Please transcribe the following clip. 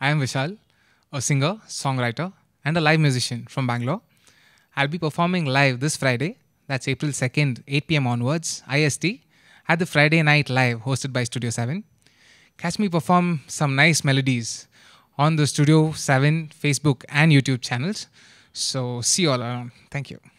I am Vishal, a singer, songwriter, and a live musician from Bangalore. I'll be performing live this Friday, that's April 2nd, 8 pm onwards, IST, at the Friday Night Live hosted by Studio 7. Catch me perform some nice melodies on the Studio 7 Facebook and YouTube channels. So see you all around. Thank you.